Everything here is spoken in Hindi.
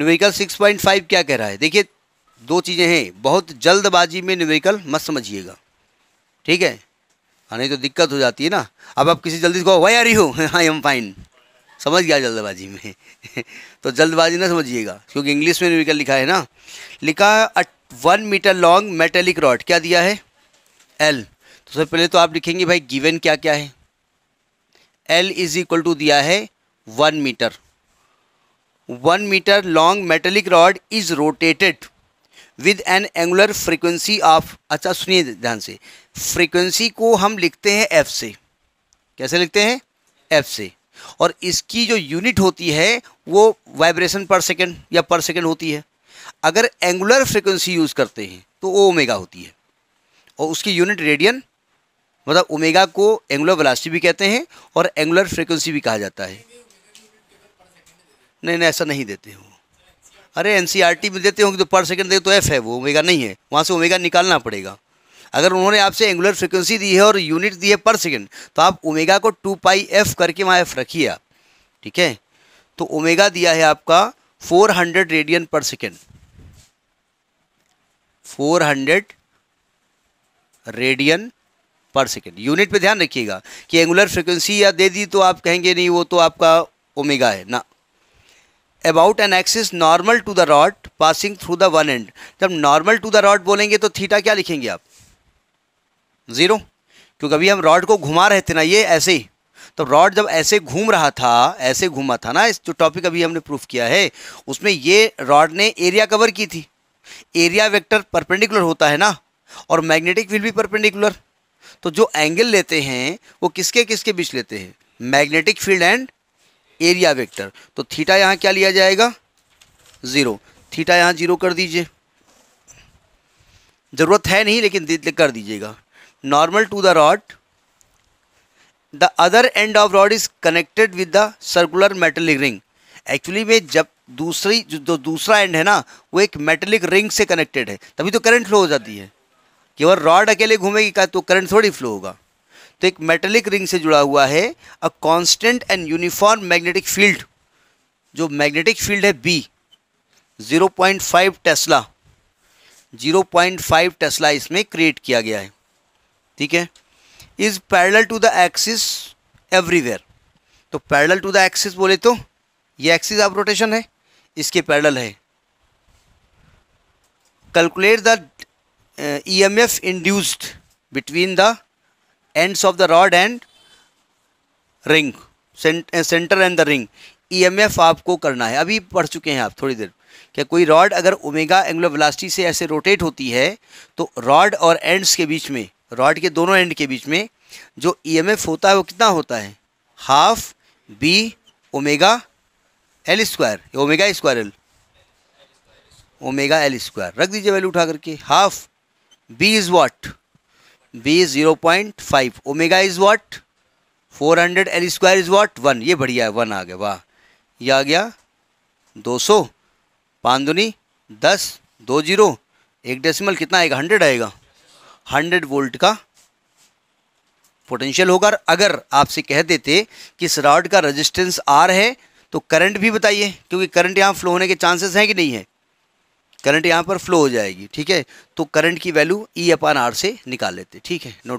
न्यूमेरिकल 6.5 क्या कह रहा है देखिए दो चीज़ें हैं बहुत जल्दबाजी में न्यूमेरिकल मत समझिएगा ठीक है हाँ नहीं तो दिक्कत हो जाती है ना अब आप किसी जल्दी को कहो आ रही हो आई एम फाइन समझ गया जल्दबाजी में तो जल्दबाजी ना समझिएगा क्योंकि इंग्लिश में न्यूमेरिकल लिखा है ना लिखा one metre long metallic rod क्या दिया है एल तो सबसे पहले तो आप लिखेंगे भाई गिवन क्या क्या है एल इज इक्वल टू दिया है one metre one metre long metallic rod is rotated with an angular frequency of अच्छा सुनिए ध्यान से फ्रीक्वेंसी को हम लिखते हैं एफ से कैसे लिखते हैं एफ से और इसकी जो यूनिट होती है वो वाइब्रेशन पर सेकेंड या पर सेकेंड होती है अगर एंगुलर फ्रिक्वेंसी यूज़ करते हैं तो वो ओमेगा होती है और उसकी यूनिट रेडियन मतलब ओमेगा को एंगुलर वेलोसिटी भी कहते हैं और एंगुलर फ्रिक्वेंसी भी कहा जाता है नहीं नहीं ऐसा नहीं देते हो अरे एन में e देते होंगे तो पर सेकेंड दे तो एफ़ है वो ओमेगा नहीं है वहाँ से ओमेगा निकालना पड़ेगा अगर उन्होंने आपसे एंगुलर फ्रिक्वेंसी दी है और यूनिट दी है पर सेकेंड तो आप ओमेगा को टू पाई एफ करके वहाँ एफ रखिए आप ठीक है तो ओमेगा दिया है आपका 400 radian per second 400 radian per second unit पे ध्यान रखिएगा कि एंगुलर फ्रिक्वेंसी या दे दी तो आप कहेंगे नहीं वो तो आपका ओमेगा है ना about an axis normal to the rod passing through the one end जब नॉर्मल टू द रॉड बोलेंगे तो थीटा क्या लिखेंगे आप ज़ीरो क्योंकि अभी हम रॉड को घुमा रहे थे ना ये ऐसे ही तो रॉड जब ऐसे घूम रहा था ऐसे घूमा था ना इस जो टॉपिक अभी हमने प्रूफ किया है उसमें ये रॉड ने एरिया कवर की थी एरिया वेक्टर परपेंडिकुलर होता है ना और मैग्नेटिक फील्ड भी परपेंडिकुलर तो जो एंगल लेते हैं वो किसके किसके बीच लेते हैं magnetic field and area vector तो थीटा यहाँ क्या लिया जाएगा ज़ीरो थीटा यहाँ जीरो कर दीजिए ज़रूरत है नहीं लेकिन कर दीजिएगा normal to the rod the other end of rod is connected with the circular metallic ring actually में जब दूसरी जो दूसरा एंड है ना वो एक मेटलिक रिंग से कनेक्टेड है तभी तो करंट फ्लो हो जाती है केवल रॉड अकेले घूमेगी का तो करंट थोड़ी फ्लो होगा तो एक मेटेलिक रिंग से जुड़ा हुआ है a constant and uniform magnetic field जो मैग्नेटिक फील्ड है बी 0.5 टेस्ला 0.5 टेस्ला इसमें क्रिएट किया गया है ठीक है is parallel to the axis everywhere तो पैरल टू द एक्सिस बोले तो ये एक्सिस आप रोटेशन है इसके पैरल है calculate the E M F induced between the ends of the rod and ring centre and the ring E M F आपको करना है अभी पढ़ चुके हैं आप थोड़ी देर क्या कोई रॉड अगर ओमेगा एंगुलर वेलोसिटी से ऐसे रोटेट होती है तो रॉड और एंड्स के बीच में रॉड के दोनों एंड के बीच में जो ई एम एफ होता है वो कितना होता है half B omega L square omega square L omega L square रख दीजिए वैल्यू उठा करके half B is what B zero point five omega is what four hundred L square is what one ये बढ़िया है वन आ गया वाह ये आ गया दो सौ पाँच दस दो जीरो एक डेसिमल कितना आएगा हंड्रेड आएगा हंड्रेड वोल्ट का पोटेंशियल होगा अगर आपसे कह देते कि इस रॉड का रेजिस्टेंस आर है तो करंट भी बताइए क्योंकि करंट यहाँ फ्लो होने के चांसेस हैं कि नहीं है करंट यहाँ पर फ्लो हो जाएगी ठीक है तो करंट की वैल्यू ई अपान आर से निकाल लेते ठीक है नोट